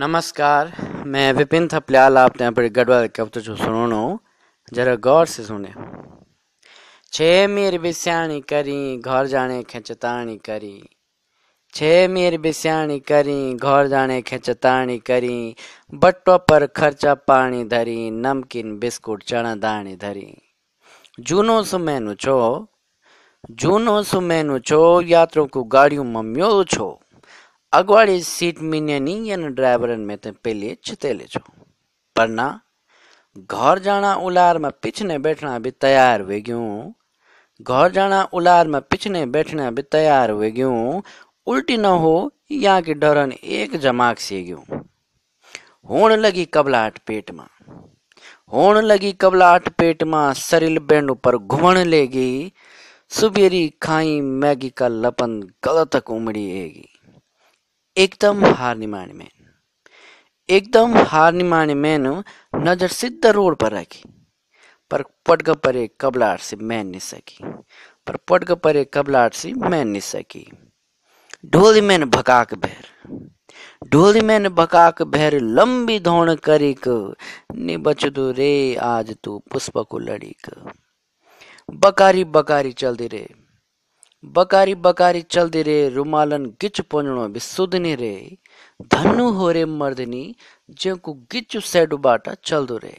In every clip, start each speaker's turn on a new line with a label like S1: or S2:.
S1: नमस्कार मैं विपिन थपलियाल आपने अपने गढ़वाल कविता जो सुनो जरा गौर से सुने छे मीर बिस्याणी करी घर जाने खेचताणी करी छे मीर बिस्याणी करी घर जाने खेचताणी करी बट्टो पर खर्चा पानी धरी नमकीन बिस्कुट चना दानी धरी जूनो सुमेनु छो जूनो सुमेनु छो यात्रों को गाड़ियों मम्यो छो అగ్వాడి సీట్ మిన్యని में డ్రైవరన్ पहले పెళ్ళి ले छो पर ना घर जाना उलार में पिछने बैठना भी तैयार हुए गयूं घर जाना उलार में पिछने बैठना भी तैयार हुए गयूं उल्टी न हो यहाँ की डरन एक जमाक से गयूं होण लगी कबलाट पेट में होन लगी कबलाट पेट में सरिल बैंड पर घुमण लेगी सुबेरी खाई मैगी का लपन गलत उमड़ी एगी एकदम हारनी मानी मैन एकदम हारनी मानी मैन नजर सिद्ध रोड पर रखी पर पटग परे कबलाट से मैन नहीं सकी पर पटग परे कबलाट से मैन नहीं सकी ढोली मैन भकाक भैर ढोली मैन भकाक भैर लंबी धोण करी क नि बच बचदो रे आज तू पुष्प को लड़ी क बकारी बकारी चलती रे बकारी बकारी चलदी रे रुमालन गिच पोंजणो बि सुदनी रे धनु हो रे मर्दनी जेको गिच सेडु बाटा चलदो रे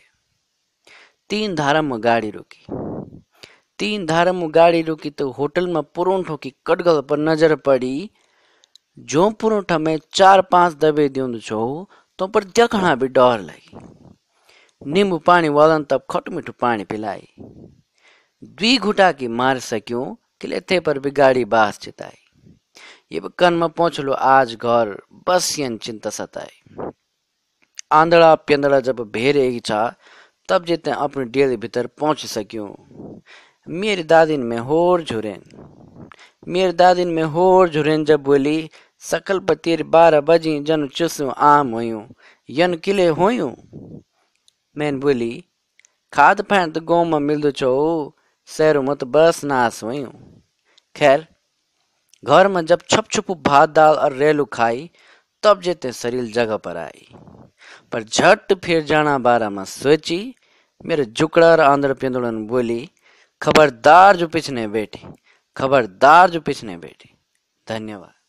S1: तीन धारा गाड़ी रुकी तीन धारा गाड़ी रुकी तो होटल में पुरोठो की कटगल पर नजर पड़ी जो पुरोठा में चार पांच दबे दियो छो तो पर देखना भी डर लगी नींबू पानी वालन तब खट मीठू पानी पिलाई द्वी घुटा की मार सक्यों किले थे पर बिगाड़ी बास चिताई ये कन में पहुंच लो आज घर बस यन चिंता सताई आंदड़ा प्यंदड़ा जब भेरेगी छा तब जितने अपने डेली भीतर पहुंच सक्यूं मेरी दादी में होर झुरेन मेरी दादी में होर झुरेन जब बोली सकल पतिर बारह बजी जन चुसू आम होयूं यन किले होयूं मैन बोली खाद फैन तो गाँव में दो छो सैरो मत तो बस नास वयूं खैर घर में जब छप छुप भात दाल और रेलू खाई तब जेते शरीर जगह पर आई पर झट फिर जाना बारा में सोची मेरे जुकड़ा आंध्र पिंदुड़न बोली खबरदार जो पिछने बैठी खबरदार जो पिछने बैठी धन्यवाद